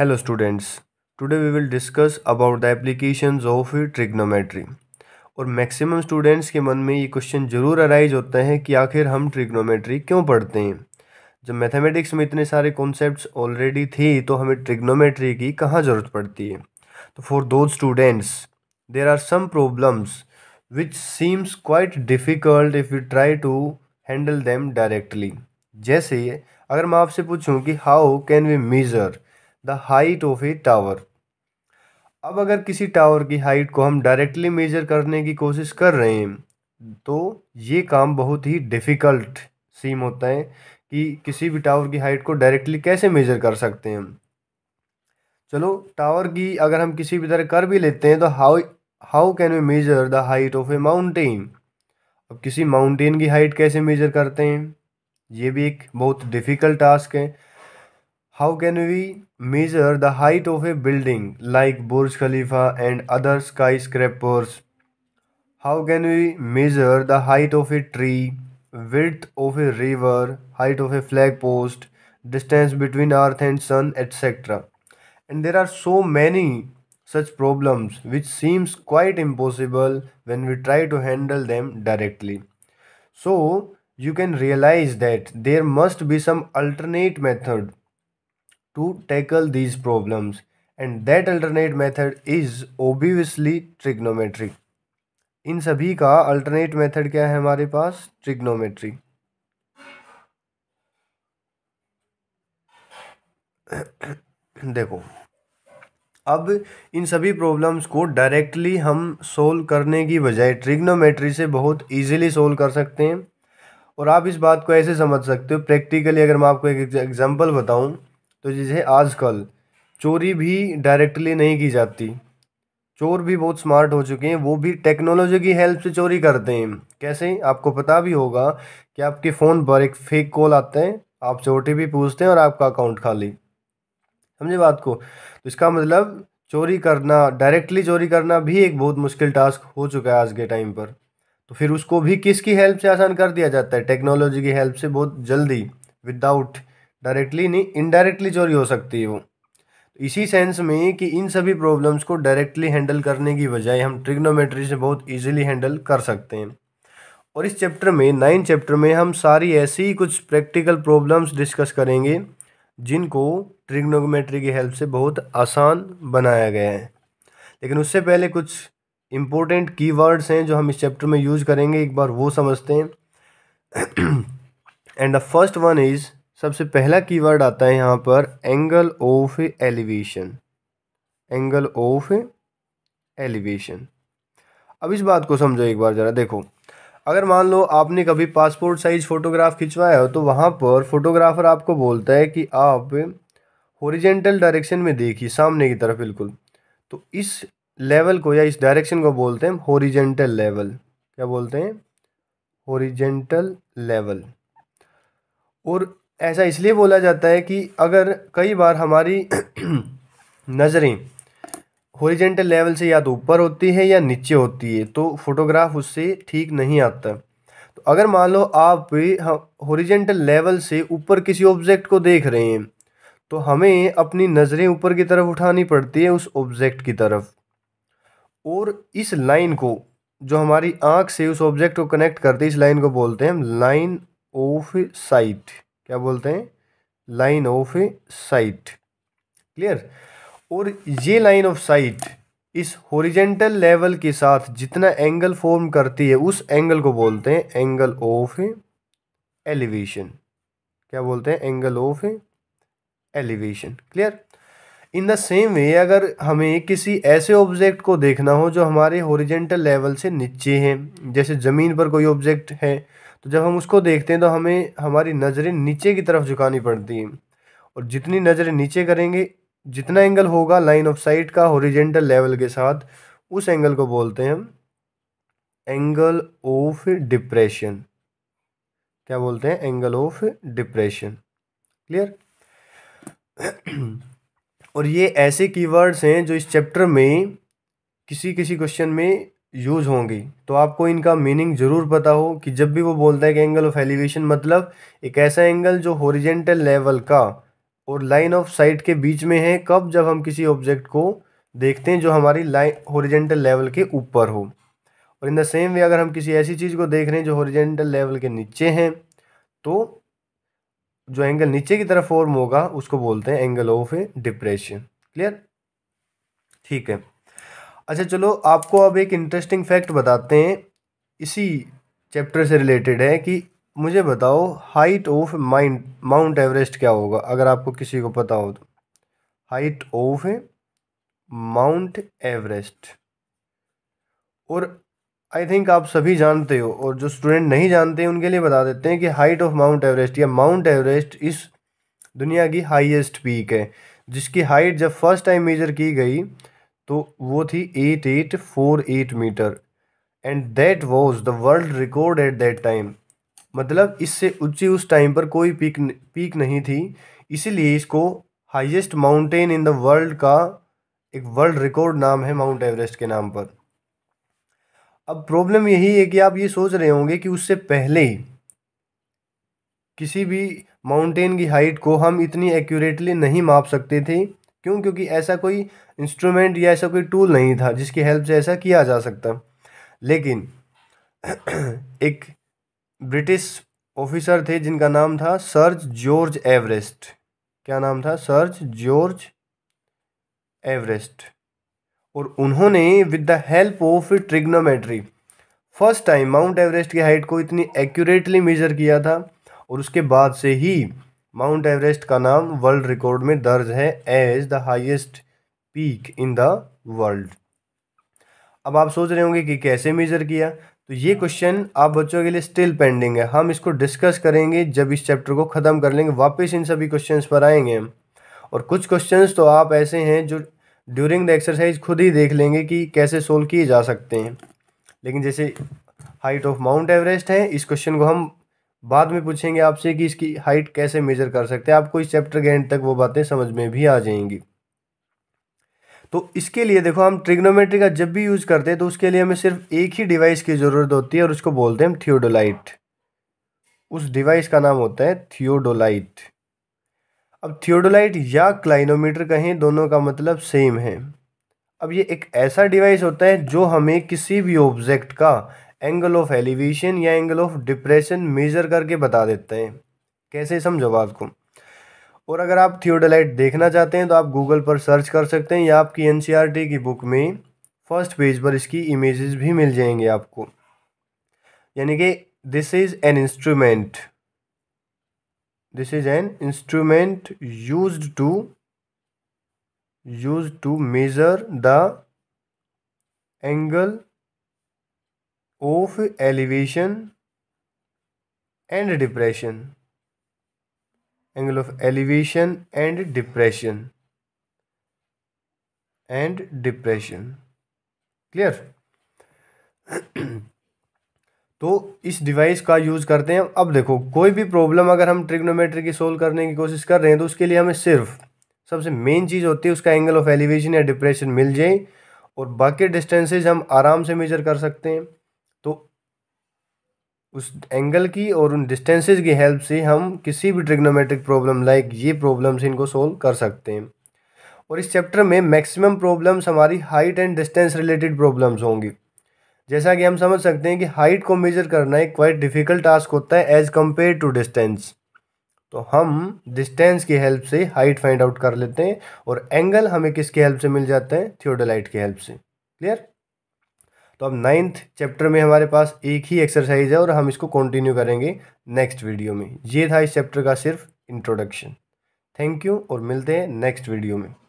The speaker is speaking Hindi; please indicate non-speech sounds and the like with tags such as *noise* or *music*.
Hello students today we will discuss about the application of trigonometry और मैक्सिमम स्टूडेंट्स के मन में ये क्वेश्चन ज़रूर अराइज होता है कि आखिर हम ट्रिग्नोमेट्री क्यों पढ़ते हैं जब मैथमेटिक्स में इतने सारे कॉन्सेप्ट्स ऑलरेडी थे तो हमें ट्रिग्नोमेट्री की कहाँ ज़रूरत पड़ती है तो for the students there are some problems which seems quite difficult if you try to handle them directly जैसे अगर मैं आपसे पूछूँ कि how can we measure the height of a tower अब अगर किसी टावर की हाइट को हम डायरेक्टली मेजर करने की कोशिश कर रहे हैं तो ये काम बहुत ही डिफ़िकल्ट सीम होता है कि किसी भी टावर की हाइट को डायरेक्टली कैसे मेजर कर सकते हैं हम चलो टावर की अगर हम किसी भी तरह कर भी लेते हैं तो how how can we measure the height of a mountain अब किसी माउंटेन की हाइट कैसे मेजर करते हैं ये भी एक बहुत डिफ़िकल्ट टास्क है How can we measure the height of a building like Burj Khalifa and other skyscrapers? How can we measure the height of a tree, width of a river, height of a flag post, distance between earth and sun, etc. And there are so many such problems which seems quite impossible when we try to handle them directly. So you can realize that there must be some alternate method to tackle these problems and that alternate method is obviously trigonometry इन सभी का अल्टरनेट method क्या है हमारे पास ट्रिग्नोमेट्री देखो अब इन सभी प्रॉब्लम्स को डायरेक्टली हम सोल्व करने की बजाय ट्रिग्नोमेट्री से बहुत इजीली सोल्व कर सकते हैं और आप इस बात को ऐसे समझ सकते हो प्रैक्टिकली अगर मैं आपको एक एग्जांपल बताऊं तो जैसे आजकल चोरी भी डायरेक्टली नहीं की जाती चोर भी बहुत स्मार्ट हो चुके हैं वो भी टेक्नोलॉजी की हेल्प से चोरी करते हैं कैसे आपको पता भी होगा कि आपके फ़ोन पर एक फेक कॉल आते हैं चोटी भी पूछते हैं और आपका अकाउंट खाली समझे बात को तो इसका मतलब चोरी करना डायरेक्टली चोरी करना भी एक बहुत मुश्किल टास्क हो चुका है आज के टाइम पर तो फिर उसको भी किसकी हेल्प से आसान कर दिया जाता है टेक्नोलॉजी की हेल्प से बहुत जल्दी विदाउट डायरेक्टली नहीं इनडायरेक्टली चोरी हो सकती है वो तो इसी सेंस में कि इन सभी प्रॉब्लम्स को डायरेक्टली हैंडल करने की बजाय हम ट्रिग्नोमेट्री से बहुत इजीली हैंडल कर सकते हैं और इस चैप्टर में नाइन चैप्टर में हम सारी ऐसी कुछ प्रैक्टिकल प्रॉब्लम्स डिस्कस करेंगे जिनको ट्रिग्नोमेट्री की हेल्प से बहुत आसान बनाया गया है लेकिन उससे पहले कुछ इम्पोर्टेंट कीवर्ड्स हैं जो हम इस चैप्टर में यूज करेंगे एक बार वो समझते हैं and the first one is सबसे पहला कीवर्ड आता है यहाँ पर angle of elevation angle of elevation अब इस बात को समझो एक बार ज़रा देखो अगर मान लो आपने कभी पासपोर्ट साइज़ फ़ोटोग्राफ खिंचवाया हो तो वहाँ पर फोटोग्राफर आपको बोलता है कि आप हॉरिजेंटल डायरेक्शन में देखिए सामने की तरफ बिल्कुल तो इस लेवल को या इस डायरेक्शन को बोलते हैं हॉरिजेंटल लेवल क्या बोलते हैं हॉरिजेंटल लेवल और ऐसा इसलिए बोला जाता है कि अगर कई बार हमारी नज़रें होरिजेंटल लेवल से या तो ऊपर होती है या नीचे होती है तो फोटोग्राफ उससे ठीक नहीं आता तो अगर मान लो आप होरिजेंटल लेवल से ऊपर किसी ऑब्जेक्ट को देख रहे हैं तो हमें अपनी नज़रें ऊपर की तरफ उठानी पड़ती है उस ऑब्जेक्ट की तरफ और इस लाइन को जो हमारी आँख से उस ऑब्जेक्ट को कनेक्ट करती है इस लाइन को बोलते हैं हम लाइन ऑफ साइट क्या बोलते हैं line of a sight clear और ये लाइन ऑफ साइट इस होरिजेंटल लेवल के साथ जितना एंगल फॉर्म करती है उस एंगल को बोलते हैं एंगल ऑफ एलिवेशन क्या बोलते हैं angle of elevation clear in the same way अगर हमें किसी ऐसे ऑब्जेक्ट को देखना हो जो हमारे होरिजेंटल लेवल से नीचे हैं जैसे ज़मीन पर कोई ऑब्जेक्ट है तो जब हम उसको देखते हैं तो हमें हमारी नज़रें नीचे की तरफ झुकानी पड़ती हैं और जितनी नज़रें नीचे करेंगे जितना एंगल होगा लाइन ऑफ साइट का हॉरिजेंटल लेवल के साथ उस एंगल को बोलते हैं हम एंगल ऑफ डिप्रेशन क्या बोलते हैं एंगल ऑफ डिप्रेशन क्लियर और ये ऐसे कीवर्ड्स हैं जो इस चैप्टर में किसी किसी क्वेश्चन में यूज़ होंगी तो आपको इनका मीनिंग ज़रूर पता हो कि जब भी वो बोलता है कि एंगल ऑफ एलिवेशन मतलब एक ऐसा एंगल जो हॉरिजेंटल लेवल का और लाइन ऑफ साइट के बीच में है कब जब हम किसी ऑब्जेक्ट को देखते हैं जो हमारी लाइन हॉरिजेंटल लेवल के ऊपर हो और इन द सेम वे अगर हम किसी ऐसी चीज़ को देख रहे हैं जो हॉरिजेंटल लेवल के नीचे हैं तो जो एंगल नीचे की तरफ फॉर्म होगा उसको बोलते हैं एंगल ऑफ डिप्रेशन क्लियर ठीक है अच्छा चलो आपको अब एक इंटरेस्टिंग फैक्ट बताते हैं इसी चैप्टर से रिलेटेड है कि मुझे बताओ height of mind Mount Everest क्या होगा अगर आपको किसी को पता हो तो हाइट ऑफ माउंट एवरेस्ट और आई थिंक आप सभी जानते हो और जो स्टूडेंट नहीं जानते उनके लिए बता देते हैं कि हाइट ऑफ माउंट एवरेस्ट या माउंट एवरेस्ट इस दुनिया की हाईएस्ट पीक है जिसकी हाइट जब फर्स्ट टाइम मेजर की गई तो वो थी eight eight four eight meter and that was the world record at that time मतलब इससे ऊंची उस टाइम पर कोई पीक पीक नहीं थी इसीलिए इसको highest mountain in the world का एक वर्ल्ड रिकॉर्ड नाम है माउंट एवरेस्ट के नाम पर अब प्रॉब्लम यही है कि आप ये सोच रहे होंगे कि उससे पहले किसी भी माउंटेन की हाइट को हम इतनी एक्यूरेटली नहीं माप सकते थे क्यों क्योंकि ऐसा कोई इंस्ट्रूमेंट या ऐसा कोई टूल नहीं था जिसकी हेल्प से ऐसा किया जा सकता लेकिन *clears throat* एक ब्रिटिश ऑफिसर थे जिनका नाम था सर्ज जॉर्ज एवरेस्ट क्या नाम था सर्ज जॉर्ज एवरेस्ट और उन्होंने with the help of trigonometry first time Mount Everest की हाइट को इतनी एक्यूरेटली मेजर किया था और उसके बाद से ही माउंट एवरेस्ट का नाम वर्ल्ड रिकॉर्ड में दर्ज है as the highest peak in the world अब आप सोच रहे होंगे कि कैसे मेज़र किया तो ये क्वेश्चन आप बच्चों के लिए स्टिल पेंडिंग है हम इसको डिस्कस करेंगे जब इस चैप्टर को ख़त्म कर लेंगे वापस इन सभी क्वेश्चंस पर आएंगे हम और कुछ क्वेश्चंस तो आप ऐसे हैं जो ड्यूरिंग द एक्सरसाइज खुद ही देख लेंगे कि कैसे सोल्व किए जा सकते हैं लेकिन जैसे हाइट ऑफ माउंट एवरेस्ट है इस क्वेश्चन को हम बाद में पूछेंगे आपसे कि इसकी हाइट कैसे मेजर कर सकते हैं आपको इस चैप्टर के एंड तक वो बातें समझ में भी आ जाएंगी तो इसके लिए देखो हम ट्रिग्नोमेट्री का जब भी यूज़ करते हैं तो उसके लिए हमें सिर्फ एक ही डिवाइस की ज़रूरत होती है और उसको बोलते हैं थियोडोलाइट उस डिवाइस का नाम होता है थियोडोलाइट अब थियोडोलाइट या क्लाइनोमीटर कहें दोनों का मतलब सेम है अब ये एक ऐसा डिवाइस होता है जो हमें किसी भी ऑब्जेक्ट का एंगल ऑफ एलिवेशन या एंगल ऑफ डिप्रेशन मेजर करके बता देते हैं कैसे समझो बात को और अगर आप थियोडोलाइट देखना चाहते हैं तो आप गूगल पर सर्च कर सकते हैं या आपकी एन की बुक में फर्स्ट पेज पर इसकी इमेजेस भी मिल जाएंगे आपको यानी कि this is an instrument this is an instrument use to use to measure the angle of elevation and depression angle of elevation and depression and depression clear तो इस डिवाइस का यूज़ करते हैं अब देखो कोई भी प्रॉब्लम अगर हम ट्रिग्नोमेट्री की सोल्व करने की कोशिश कर रहे हैं तो उसके लिए हमें सिर्फ सबसे मेन चीज़ होती है उसका एंगल ऑफ एलिवेशन या डिप्रेशन मिल जाए और बाकी डिस्टेंसेज हम आराम से मेजर कर सकते हैं उस एंगल की और उन डिस्टेंसेज की हेल्प से हम किसी भी ट्रिग्नोमेट्रिक प्रॉब्लम लाइक ये प्रॉब्लम्स इनको सोल्व कर सकते हैं और इस चैप्टर में मैक्सिमम प्रॉब्लम्स हमारी height and distance related problems होंगी जैसा कि हम समझ सकते हैं कि हाइट को मेज़र करना एक क्वाइट डिफ़िकल्ट टास्क होता है एज़ कम्पेयर टू डिस्टेंस तो हम डिस्टेंस की हेल्प से हाइट फाइंड आउट कर लेते हैं और एंगल हमें किसकी हेल्प से मिल जाते हैं थियोडोलाइट की हेल्प से क्लियर तो अब नाइन्थ चैप्टर में हमारे पास एक ही एक्सरसाइज है और हम इसको कंटिन्यू करेंगे नेक्स्ट वीडियो में ये था इस चैप्टर का सिर्फ इंट्रोडक्शन थैंक यू और मिलते हैं नेक्स्ट वीडियो में